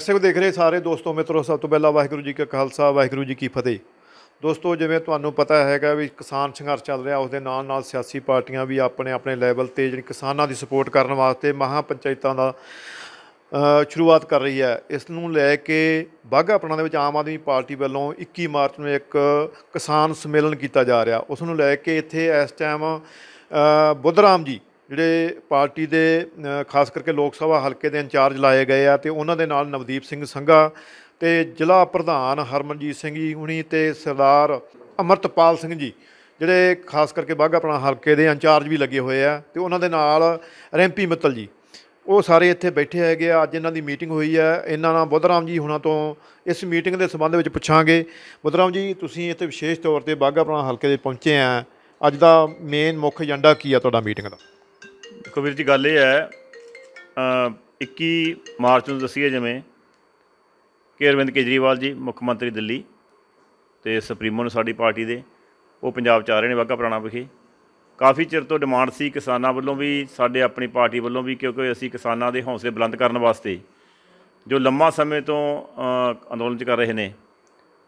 ਸਿੰਘ ਦੇਖ ਰਹੇ ਸਾਰੇ ਦੋਸਤੋ ਮਿੱਤਰੋ ਸਭ ਤੋਂ ਪਹਿਲਾਂ ਵਾਹਿਗੁਰੂ ਜੀ ਕਾ ਖਾਲਸਾ ਵਾਹਿਗੁਰੂ ਜੀ ਕੀ ਫਤਿਹ ਦੋਸਤੋ ਜਿਵੇਂ ਤੁਹਾਨੂੰ ਪਤਾ ਹੈਗਾ ਵੀ ਕਿਸਾਨ ਸੰਘਰਸ਼ ਚੱਲ ਰਿਹਾ ਉਸ ਦੇ ਨਾਲ ਨਾਲ ਸਿਆਸੀ ਪਾਰਟੀਆਂ ਵੀ ਆਪਣੇ ਆਪਣੇ ਲੈਵਲ ਤੇ ਜਿਹੜੀ ਕਿਸਾਨਾਂ ਦੀ ਸਪੋਰਟ ਕਰਨ ਵਾਸਤੇ ਮਹਾ ਪੰਚਾਇਤਾਂ ਦਾ ਸ਼ੁਰੂਆਤ ਕਰ ਰਹੀ ਹੈ ਇਸ ਨੂੰ ਲੈ ਕੇ ਬਾਗਾ ਆਪਣਾ ਦੇ ਵਿੱਚ ਆਮ ਆਦਮੀ ਪਾਰਟੀ ਵੱਲੋਂ 21 ਮਾਰਚ ਨੂੰ ਇੱਕ ਕਿਸਾਨ ਸੰਮੇਲਨ ਕੀਤਾ ਜਾ ਰਿਹਾ ਉਸ ਨੂੰ ਲੈ ਕੇ ਇੱਥੇ ਇਸ ਟਾਈਮ ਬੁੱਧਰਾਮ ਜੀ ਜਿਹੜੇ ਪਾਰਟੀ ਦੇ ਖਾਸ ਕਰਕੇ ਲੋਕ ਸਭਾ ਹਲਕੇ ਦੇ ਇੰਚਾਰਜ ਲਾਏ ਗਏ ਆ ਤੇ ਉਹਨਾਂ ਦੇ ਨਾਲ ਨਵਦੀਪ ਸਿੰਘ ਸੰਘਾ ਤੇ ਜ਼ਿਲ੍ਹਾ ਪ੍ਰਧਾਨ ਹਰਮਨਜੀਤ ਸਿੰਘ ਜੀ ਹੁਣੀ ਤੇ ਸਰਦਾਰ ਅਮਰਤਪਾਲ ਸਿੰਘ ਜੀ ਜਿਹੜੇ ਖਾਸ ਕਰਕੇ ਆਪਣਾ ਹਲਕੇ ਦੇ ਇੰਚਾਰਜ ਵੀ ਲੱਗੇ ਹੋਏ ਆ ਤੇ ਉਹਨਾਂ ਦੇ ਨਾਲ ਰੈਂਪੀ ਮਤਲ ਜੀ ਉਹ ਸਾਰੇ ਇੱਥੇ ਬੈਠੇ ਹੈਗੇ ਆ ਅੱਜ ਇਹਨਾਂ ਦੀ ਮੀਟਿੰਗ ਹੋਈ ਆ ਇਹਨਾਂ ਨਾਲ ਬੁੱਧਰਾਮ ਜੀ ਹੁਣਾਂ ਤੋਂ ਇਸ ਮੀਟਿੰਗ ਦੇ ਸੰਬੰਧ ਵਿੱਚ ਪੁੱਛਾਂਗੇ ਬੁੱਧਰਾਮ ਜੀ ਤੁਸੀਂ ਇੱਥੇ ਵਿਸ਼ੇਸ਼ ਤੌਰ ਤੇ ਆਪਣਾ ਹਲਕੇ ਦੇ ਪਹੁੰਚੇ ਆ ਅੱਜ ਦਾ ਮੇਨ ਮੁੱਖ ਏਜੰਡਾ ਕੀ ਆ ਤੁਹਾਡਾ ਮੀਟਿੰਗ ਦਾ ਦੇਖੋ ਵੀਰ ਜੀ ਗੱਲ ਇਹ ਹੈ ਅ 21 ਮਾਰਚ ਨੂੰ ਦੱਸੀਏ ਜਿਵੇਂ ਕਿ ਅਰਵਿੰਦ ਕੇਜਰੀਵਾਲ ਜੀ ਮੁੱਖ ਮੰਤਰੀ ਦਿੱਲੀ ਤੇ ਸੁਪਰੀਮੋ ਨੂੰ ਸਾਡੀ ਪਾਰਟੀ ਦੇ ਉਹ ਪੰਜਾਬ ਚ ਆ ਰਹੇ ਨੇ ਵਾਗਾ ਪੁਰਾਣਾ ਵਿਖੇ ਕਾਫੀ ਚਿਰ ਤੋਂ ਡਿਮਾਂਡ ਸੀ ਕਿਸਾਨਾਂ ਵੱਲੋਂ ਵੀ ਸਾਡੇ ਆਪਣੀ ਪਾਰਟੀ ਵੱਲੋਂ ਵੀ ਕਿਉਂਕਿ ਅਸੀਂ ਕਿਸਾਨਾਂ ਦੇ ਹੌਸਲੇ ਬੁਲੰਦ ਕਰਨ ਵਾਸਤੇ ਜੋ ਲੰਮਾ ਸਮੇਂ ਤੋਂ ਅੰਦੋਲਨ ਚ ਕਰ ਰਹੇ ਨੇ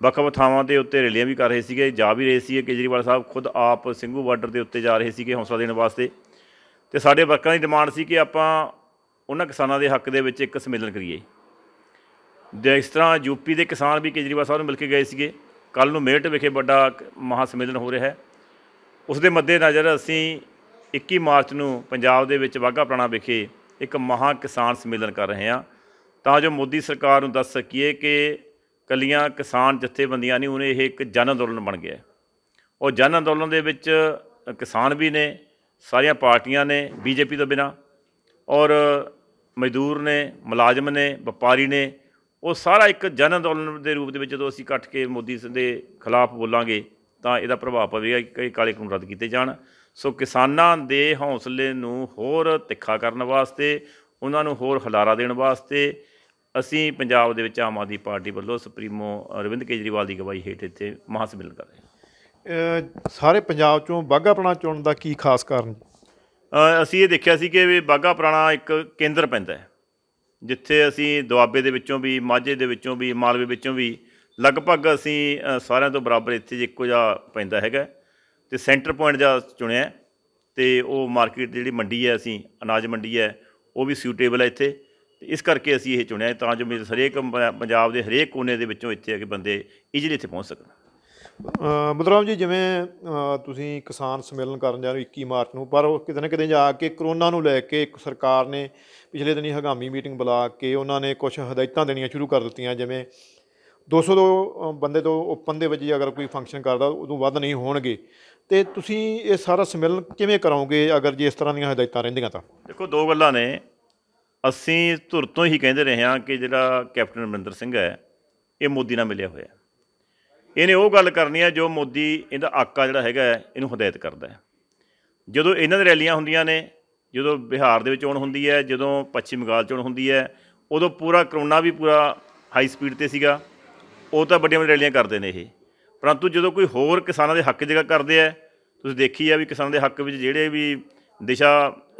ਵੱਖ-ਵੱਖ ਥਾਵਾਂ ਦੇ ਉੱਤੇ ਰੈਲੀਆਂ ਵੀ ਕਰ ਰਹੇ ਸੀਗੇ ਜਾ ਵੀ ਰਹੇ ਸੀ ਕੇਜਰੀਵਾਲ ਸਾਹਿਬ ਖੁਦ ਆਪ ਸਿੰਘੂ ਬਾਰਡਰ ਦੇ ਉੱਤੇ ਜਾ ਰਹੇ ਸੀਗੇ ਹੌਸਲਾ ਦੇਣ ਵਾਸਤੇ ਤੇ ਸਾਡੇ ਵਰਕਰਾਂ ਦੀ ਡਿਮਾਂਡ ਸੀ ਕਿ ਆਪਾਂ ਉਹਨਾਂ ਕਿਸਾਨਾਂ ਦੇ ਹੱਕ ਦੇ ਵਿੱਚ ਇੱਕ ਸੰਮੇਲਨ ਕਰੀਏ ਜੇ ਇਸ ਤਰ੍ਹਾਂ ਯੂਪੀ ਦੇ ਕਿਸਾਨ ਵੀ ਕੇਜਰੀਵਾਲ ਸਾਹਿਬ ਨੂੰ ਮਿਲ ਕੇ ਗਏ ਸੀਗੇ ਕੱਲ ਨੂੰ ਮੇਰਠ ਵਿਖੇ ਵੱਡਾ ਮਹਾ ਸੰਮੇਲਨ ਹੋ ਰਿਹਾ ਹੈ ਉਸ ਦੇ ਮੱਦੇ ਨਜ਼ਰ ਅਸੀਂ 21 ਮਾਰਚ ਨੂੰ ਪੰਜਾਬ ਦੇ ਵਿੱਚ ਵਾਗਾ ਪ੍ਰਾਣਾ ਵਿਖੇ ਇੱਕ ਮਹਾ ਕਿਸਾਨ ਸੰਮੇਲਨ ਕਰ ਰਹੇ ਹਾਂ ਤਾਂ ਜੋ ਮੋਦੀ ਸਰਕਾਰ ਨੂੰ ਦੱਸ ਸਕੀਏ ਕਿ ਕੱਲੀਆਂ ਕਿਸਾਨ ਜਥੇਬੰਦੀਆਂ ਨਹੀਂ ਉਹਨੇ ਇਹ ਇੱਕ ਜਨ ਅੰਦੋਲਨ ਬਣ ਗਿਆ ਉਹ ਜਨ ਅੰਦੋਲਨ ਦੇ ਵਿੱਚ ਕਿਸਾਨ ਵੀ ਨੇ ਸਾਰੀਆਂ ਪਾਰਟੀਆਂ ਨੇ ਬੀਜੇਪੀ ਤੋਂ ਬਿਨਾ ਔਰ ਮਜ਼ਦੂਰ ਨੇ ਮੁਲਾਜ਼ਮ ਨੇ ਵਪਾਰੀ ਨੇ ਉਹ ਸਾਰਾ ਇੱਕ ਜਨ ਅੰਦੋਲਨ ਦੇ ਰੂਪ ਦੇ ਵਿੱਚ ਜਦੋਂ ਅਸੀਂ ਇਕੱਠ ਕੇ ਮੋਦੀ ਦੇ ਖਿਲਾਫ ਬੋਲਾਂਗੇ ਤਾਂ ਇਹਦਾ ਪ੍ਰਭਾਵ ਪਵੇਗਾ ਕਿ ਕਾਲੇ ਕਾਨੂੰਨ ਰੱਦ ਕੀਤੇ ਜਾਣ ਸੋ ਕਿਸਾਨਾਂ ਦੇ ਹੌਸਲੇ ਨੂੰ ਹੋਰ ਤਿੱਖਾ ਕਰਨ ਵਾਸਤੇ ਉਹਨਾਂ ਨੂੰ ਹੋਰ ਹਲਾਰਾ ਦੇਣ ਵਾਸਤੇ ਅਸੀਂ ਪੰਜਾਬ ਦੇ ਵਿੱਚ ਆਮ ਆਦਮੀ ਪਾਰਟੀ ਵੱਲੋਂ ਸੁਪਰੀਮੋ ਅਰਵਿੰਦ ਕੇਜਰੀਵਾਲ ਦੀ ਗਵਾਹੀ ਹੇਠ ਇੱਥੇ ਮਹਾਸਮਿਲਨ ਕਰ ਰਹੇ ਹਾਂ ਸਾਰੇ ਪੰਜਾਬ ਚੋਂ ਬਾਗਾ ਪੁਰਾਣਾ ਚੁਣਨ ਦਾ ਕੀ ਖਾਸ ਕਾਰਨ ਅਸੀਂ ਇਹ ਦੇਖਿਆ ਸੀ ਕਿ ਬਾਗਾ ਪੁਰਾਣਾ ਇੱਕ ਕੇਂਦਰ ਪੈਂਦਾ ਹੈ ਜਿੱਥੇ ਅਸੀਂ ਦੁਆਬੇ ਦੇ ਵਿੱਚੋਂ ਵੀ ਮਾਝੇ ਦੇ ਵਿੱਚੋਂ ਵੀ ਮਾਲਵੇ ਵਿੱਚੋਂ ਵੀ ਲਗਭਗ ਅਸੀਂ ਸਾਰਿਆਂ ਤੋਂ ਬਰਾਬਰ ਇੱਥੇ ਇੱਕੋ ਜਿਹਾ ਪੈਂਦਾ ਹੈਗਾ ਤੇ ਸੈਂਟਰ ਪੁਆਇੰਟ ਜਿਹਾ ਚੁਣਿਆ ਤੇ ਉਹ ਮਾਰਕੀਟ ਦੀ ਜਿਹੜੀ ਮੰਡੀ ਹੈ ਅਸੀਂ ਅਨਾਜ ਮੰਡੀ ਹੈ ਉਹ ਵੀ ਸੂਟੇਬਲ ਹੈ ਇੱਥੇ ਇਸ ਕਰਕੇ ਅਸੀਂ ਇਹ ਚੁਣਿਆ ਤਾਂ ਜੋ ਮੇਰੇ ਹਰੇਕ ਪੰਜਾਬ ਦੇ ਹਰੇਕ ਕੋਨੇ ਦੇ ਵਿੱਚੋਂ ਇੱਥੇ ਆ ਕੇ ਬੰਦੇ ਇਜੀਲੀ ਇੱਥੇ ਪਹੁੰਚ ਸਕਣ ਮਦਰਾਮ ਜੀ ਜਿਵੇਂ ਤੁਸੀਂ ਕਿਸਾਨ ਸੰਮੇਲਨ ਕਰਨ ਜਾ ਰਹੇ ਹੋ 21 ਮਾਰਚ ਨੂੰ ਪਰ ਉਹ ਕਿਤੇ ਨਾ ਕਿਤੇ ਜਾ ਕੇ ਕਰੋਨਾ ਨੂੰ ਲੈ ਕੇ ਇੱਕ ਸਰਕਾਰ ਨੇ ਪਿਛਲੇ ਦਿਨੀ ਹਗਾਮੀ ਮੀਟਿੰਗ ਬੁਲਾ ਕੇ ਉਹਨਾਂ ਨੇ ਕੁਝ ਹਦਾਇਤਾਂ ਦੇਣੀਆਂ ਸ਼ੁਰੂ ਕਰ ਦਿੱਤੀਆਂ ਜਿਵੇਂ 200 ਤੋਂ ਬੰਦੇ ਤੋਂ ਓਪਨ ਦੇ ਵਿੱਚ ਅਗਰ ਕੋਈ ਫੰਕਸ਼ਨ ਕਰਦਾ ਉਦੋਂ ਵੱਧ ਨਹੀਂ ਹੋਣਗੇ ਤੇ ਤੁਸੀਂ ਇਹ ਸਾਰਾ ਸੰਮੇਲਨ ਕਿਵੇਂ ਕਰਾਓਗੇ ਅਗਰ ਜੇ ਇਸ ਤਰ੍ਹਾਂ ਦੀਆਂ ਹਦਾਇਤਾਂ ਰਹਿੰਦੀਆਂ ਤਾਂ ਦੇਖੋ ਦੋ ਗੱਲਾਂ ਨੇ ਅਸੀਂ ਧੁਰ ਤੋਂ ਹੀ ਕਹਿੰਦੇ ਰਹੇ ਹਾਂ ਕਿ ਜਿਹੜਾ ਕੈਪਟਨ ਅਮਰਿੰਦਰ ਸਿੰਘ ਹੈ ਇਹ ਮੋਦੀ ਨਾਲ ਮਿਲਿਆ ਹੋਇਆ ਇਹਨੇ ਉਹ ਗੱਲ ਕਰਨੀ ਹੈ ਜੋ ਮੋਦੀ ਇਹਦਾ ਆਕਾ ਜਿਹੜਾ ਹੈਗਾ ਇਹਨੂੰ ਹਦਾਇਤ ਕਰਦਾ ਹੈ ਜਦੋਂ ਇਹਨਾਂ ਦੇ ਰੈਲੀਆਂ ਹੁੰਦੀਆਂ ਨੇ ਜਦੋਂ ਬਿਹਾਰ ਦੇ ਵਿੱਚ ਚੋਣ ਹੁੰਦੀ ਹੈ ਜਦੋਂ ਪੱਛਮੀ ਬੰਗਾਲ ਚੋਣ ਹੁੰਦੀ ਹੈ ਉਦੋਂ ਪੂਰਾ ਕਰੋਨਾ ਵੀ ਪੂਰਾ ਹਾਈ ਸਪੀਡ ਤੇ ਸੀਗਾ ਉਹ ਤਾਂ ਵੱਡੀਆਂ ਵੱਡੀਆਂ ਰੈਲੀਆਂ ਕਰਦੇ ਨੇ ਇਹ ਪਰੰਤੂ ਜਦੋਂ ਕੋਈ ਹੋਰ ਕਿਸਾਨਾਂ ਦੇ ਹੱਕ ਜਗ੍ਹਾ ਕਰਦੇ ਆ ਤੁਸੀਂ ਦੇਖੀ ਆ ਵੀ ਕਿਸਾਨਾਂ ਦੇ ਹੱਕ ਵਿੱਚ ਜਿਹੜੇ ਵੀ ਦਿਸ਼ਾ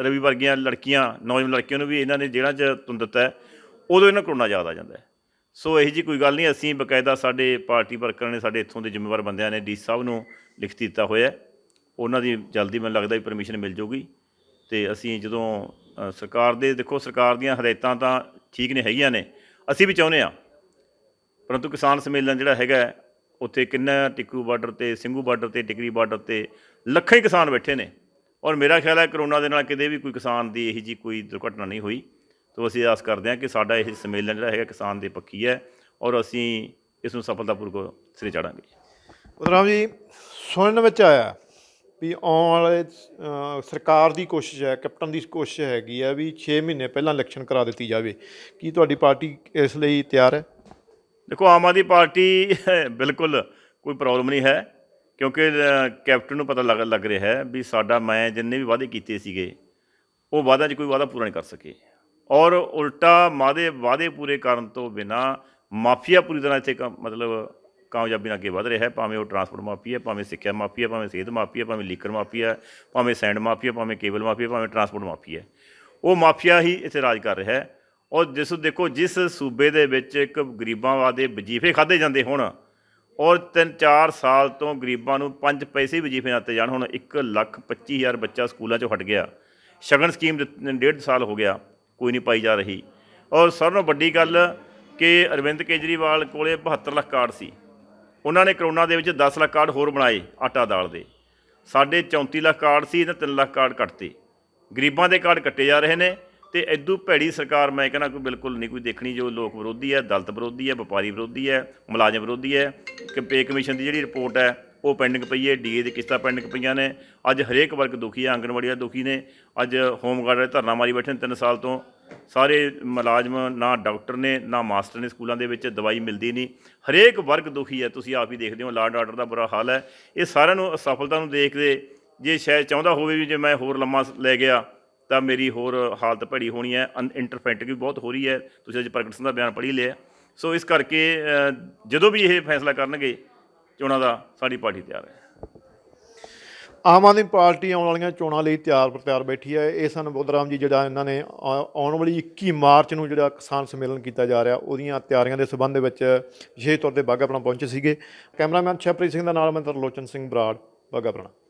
ਰਵੀ ਵਰਗੀਆਂ ਲੜਕੀਆਂ ਨੌਜਵਾਨ ਲੜਕੀਆਂ ਨੂੰ ਵੀ ਇਹਨਾਂ ਨੇ ਜਿਹੜਾ ਚ ਤੁੰਦਤਾ ਉਦੋਂ ਇਹਨਾਂ ਕਰੋਨਾ ਜ਼ਿਆਦਾ ਜਾਂਦਾ ਹੈ ਸੋ ਇਹ ਜੀ ਕੋਈ ਗੱਲ ਨਹੀਂ ਅਸੀਂ ਬਕਾਇਦਾ ਸਾਡੇ ਪਾਰਟੀ ਵਰਕਰਾਂ ਨੇ ਸਾਡੇ ਇੱਥੋਂ ਦੇ ਜ਼ਿੰਮੇਵਾਰ ਬੰਦਿਆਂ ਨੇ ਡੀ ਸਾਹਿਬ ਨੂੰ ਲਿਖ ਦਿੱਤਾ ਹੋਇਆ ਉਹਨਾਂ ਦੀ ਜਲਦੀ ਮੈਨੂੰ ਲੱਗਦਾ ਹੈ ਪਰਮਿਸ਼ਨ ਮਿਲ ਜਾਊਗੀ ਤੇ ਅਸੀਂ ਜਦੋਂ ਸਰਕਾਰ ਦੇ ਦੇਖੋ ਸਰਕਾਰ ਦੀਆਂ ਹਦਾਇਤਾਂ ਤਾਂ ਠੀਕ ਨੇ ਹੈਗੀਆਂ ਨੇ ਅਸੀਂ ਵੀ ਚਾਹੁੰਦੇ ਆ ਪਰੰਤੂ ਕਿਸਾਨ ਸੰਮੇਲਨ ਜਿਹੜਾ ਹੈਗਾ ਉੱਥੇ ਕਿੰਨਾ ਟਿੱਕੂ ਬਾਰਡਰ ਤੇ ਸਿੰਘੂ ਬਾਰਡਰ ਤੇ ਟਿਕਰੀ ਬਾਰਡਰ ਤੇ ਲੱਖਾਂ ਹੀ ਕਿਸਾਨ ਬੈਠੇ ਨੇ ਔਰ ਮੇਰਾ ਖਿਆਲ ਹੈ ਕਰੋਨਾ ਦੇ ਨਾਲ ਕਿਤੇ ਵੀ ਕੋਈ ਕਿਸਾਨ ਦੀ ਇਹੀ ਜੀ ਕੋਈ ਦੁਰਘਟਨਾ ਨਹੀਂ ਹੋਈ ਤੋਂ ਅਸੀਂ ਆਸ ਕਰਦੇ ਹਾਂ ਕਿ ਸਾਡਾ ਇਹ ਸੰਮੇਲਨ ਜਿਹੜਾ ਹੈਗਾ ਕਿਸਾਨ ਦੇ ਪੱਖੀ ਹੈ ਔਰ ਅਸੀਂ ਇਸ ਨੂੰ ਸਫਲਤਾਪੂਰਵਕ ਸਿਰੇ ਚੜਾਂਗੇ ਉਦਰਾਮ ਜੀ ਸੁਣਨ ਵਿੱਚ ਆਇਆ ਵੀ ਆਉਣ ਵਾਲੇ ਸਰਕਾਰ ਦੀ ਕੋਸ਼ਿਸ਼ ਹੈ ਕੈਪਟਨ ਦੀ ਕੋਸ਼ਿਸ਼ ਹੈਗੀ ਆ ਵੀ 6 ਮਹੀਨੇ ਪਹਿਲਾਂ ਇਲੈਕਸ਼ਨ ਕਰਾ ਦਿੱਤੀ ਜਾਵੇ ਕੀ ਤੁਹਾਡੀ ਪਾਰਟੀ ਇਸ ਲਈ ਤਿਆਰ ਹੈ ਦੇਖੋ ਆਮ ਆਦਮੀ ਪਾਰਟੀ ਬਿਲਕੁਲ ਕੋਈ ਪ੍ਰੋਬਲਮ ਨਹੀਂ ਹੈ ਕਿਉਂਕਿ ਕੈਪਟਨ ਨੂੰ ਪਤਾ ਲੱਗ ਰਿਹਾ ਹੈ ਵੀ ਸਾਡਾ ਮੈਂ ਜਿੰਨੇ ਵੀ ਵਾਅਦੇ ਕੀਤੇ ਸੀਗੇ ਉਹ ਵਾਅਦਾ 'ਚ ਕੋਈ ਵਾਅਦਾ ਪੂਰਾ ਨਹੀਂ ਕਰ ਸਕੇ ਔਰ ਉਲਟਾ ਮਾਦੇ ਵਾਦੇ ਪੂਰੇ ਕਰਨ ਤੋਂ ਬਿਨਾ ਮਾਫੀਆ ਪੂਰੀ ਤਰ੍ਹਾਂ ਇੱਥੇ ਮਤਲਬ ਕਾਮਯਾਬੀ ਨਾਲ ਅੱਗੇ ਵਧ ਰਿਹਾ ਹੈ ਭਾਵੇਂ ਉਹ ਟਰਾਂਸਪੋਰਟ ਮਾਫੀਆ ਭਾਵੇਂ ਸਿੱਖਿਆ ਮਾਫੀਆ ਭਾਵੇਂ ਸਿਹਤ ਮਾਫੀਆ ਭਾਵੇਂ ਲੀਕਰ ਮਾਫੀਆ ਭਾਵੇਂ ਸੈਂਡ ਮਾਫੀਆ ਭਾਵੇਂ ਕੇਬਲ ਮਾਫੀਆ ਭਾਵੇਂ ਟਰਾਂਸਪੋਰਟ ਮਾਫੀਆ ਉਹ ਮਾਫੀਆ ਹੀ ਇੱਥੇ ਰਾਜ ਕਰ ਰਿਹਾ ਹੈ ਔਰ ਜਿਸ ਦੇਖੋ ਜਿਸ ਸੂਬੇ ਦੇ ਵਿੱਚ ਇੱਕ ਗਰੀਬਾਂ ਵਾਦੇ ਵਜੀਫੇ ਖਾਦੇ ਜਾਂਦੇ ਹੁਣ ਔਰ 3-4 ਸਾਲ ਤੋਂ ਗਰੀਬਾਂ ਨੂੰ 5 ਪੈਸੇ ਵਜੀਫੇ ਨਾਤੇ ਜਾਣ ਹੁਣ 1 ਲੱਖ 25000 ਬੱਚਾ ਸਕੂਲਾਂ ਚੋਂ ਹਟ ਗਿਆ ਸ਼ਗਨ ਸਕੀਮ ਦੇ 1.5 ਸਾਲ ਹੋ ਗਿਆ ਕੋਈ ਨਹੀਂ ਪਾਈ ਜਾ ਰਹੀ ਔਰ ਸਭ ਤੋਂ ਵੱਡੀ ਗੱਲ ਕਿ ਅਰਵਿੰਦ ਕੇਜਰੀਵਾਲ ਕੋਲੇ 72 ਲੱਖ ਕਾਰਡ ਸੀ ਉਹਨਾਂ ਨੇ ਕਰੋਨਾ ਦੇ ਵਿੱਚ 10 ਲੱਖ ਕਾਰਡ ਹੋਰ ਬਣਾਏ ਆਟਾ ਦਾਲ ਦੇ ਸਾਡੇ 34 ਲੱਖ ਕਾਰਡ ਸੀ ਇਹਨਾਂ 3 ਲੱਖ ਕਾਰਡ ਕੱਟਤੇ ਗਰੀਬਾਂ ਦੇ ਕਾਰਡ ਕੱਟੇ ਜਾ ਰਹੇ ਨੇ ਤੇ ਐਦੂ ਭੈੜੀ ਸਰਕਾਰ ਮੈਂ ਕਹਿੰਦਾ ਕੋਈ ਬਿਲਕੁਲ ਨਹੀਂ ਕੋਈ ਦੇਖਣੀ ਜੋ ਲੋਕ ਵਿਰੋਧੀ ਹੈ ਦਲਤ ਵਿਰੋਧੀ ਹੈ ਵਪਾਰੀ ਵਿਰੋਧੀ ਹੈ ਮੁਲਾਜ਼ਮ ਵਿਰੋਧੀ ਹੈ ਕਿ ਪੇ ਕਮਿਸ਼ਨ ਦੀ ਜਿਹੜੀ ਰਿਪੋਰਟ ਹੈ ਉਹ ਪੈਂਡਿੰਗ ਪਈ ਹੈ ਡੀਏ ਦੀ ਕਿਸ਼ਤਾਂ ਪੈਂਡਿੰਗ ਪਈਆਂ ਨੇ ਅੱਜ ਹਰੇਕ ਵਰਗ ਦੁਖੀ ਹੈ ਆਂਗਣਵਾੜੀਆ ਦੁਖੀ ਨੇ ਅੱਜ ਹੋਮ ਗਾਰਡ ਧਰਨਾ ਮਾਰੀ ਬੈਠੇ ਨੇ 3 ਸਾਲ ਤੋਂ ਸਾਰੇ ਮਲਾਜਮ ਨਾ ਡਾਕਟਰ ਨੇ ਨਾ ਮਾਸਟਰ ਨੇ ਸਕੂਲਾਂ ਦੇ ਵਿੱਚ ਦਵਾਈ ਮਿਲਦੀ ਨਹੀਂ ਹਰੇਕ ਵਰਗ ਦੁਖੀ ਹੈ ਤੁਸੀਂ ਆਪ ਹੀ ਦੇਖਦੇ ਹੋ ਲਾਡ ਆਰਡਰ ਦਾ ਬੁਰਾ ਹਾਲ ਹੈ ਇਹ ਸਾਰਿਆਂ ਨੂੰ ਅਸਫਲਤਾ ਨੂੰ ਦੇਖਦੇ ਜੇ ਸ਼ਾਇਦ ਚਾਹੁੰਦਾ ਹੋਵੇ ਵੀ ਜੇ ਮੈਂ ਹੋਰ ਲੰਮਾ ਲੈ ਗਿਆ ਤਾਂ ਮੇਰੀ ਹੋਰ ਹਾਲਤ ਭੜੀ ਹੋਣੀ ਹੈ ਇੰਟਰਫੈਂਟ ਵੀ ਬਹੁਤ ਹੋ ਰਹੀ ਹੈ ਤੁਸੀਂ ਅੱਜ ਪ੍ਰਗਟ ਸਿੰਘ ਦਾ ਬਿਆਨ ਪੜ੍ਹੀ ਲਿਆ ਸੋ ਇਸ ਕਰਕੇ ਜਦੋਂ ਵੀ ਇਹ ਫੈਸਲਾ ਕਰਨਗੇ ਚੋਣਾਂ ਦਾ ਸਾਡੀ ਪਾਰਟੀ ਤਿਆਰ ਹੈ ਆਮ ਆਦਮੀ ਪਾਰਟੀ ਆਉਣ ਵਾਲੀਆਂ ਚੋਣਾਂ ਲਈ ਤਿਆਰ ਪ੍ਰਤਿਆਰ ਬੈਠੀ ਹੈ ਇਹ ਸਨ ਬੁੱਧਰਾਮ ਜੀ ਜਿਹੜਾ ਇਹਨਾਂ ਨੇ ਆਉਣ ਵਾਲੀ 21 ਮਾਰਚ ਨੂੰ ਜਿਹੜਾ ਕਿਸਾਨ ਸੰਮੇਲਨ ਕੀਤਾ ਜਾ ਰਿਹਾ ਉਹਦੀਆਂ ਤਿਆਰੀਆਂ ਦੇ ਸਬੰਧ ਵਿੱਚ ਵਿਸ਼ੇਸ਼ ਤੌਰ ਤੇ ਬਾਗਾਪਣਾ ਪਹੁੰਚੇ ਸੀਗੇ ਕੈਮਰਾਮੈਨ ਛਪਰੀ ਸਿੰਘ ਦਾ ਨਾਲ ਮੈਂ ਤਰਲੋਚਨ ਸਿੰਘ ਬਰਾੜ ਬਾਗਾਪਣਾ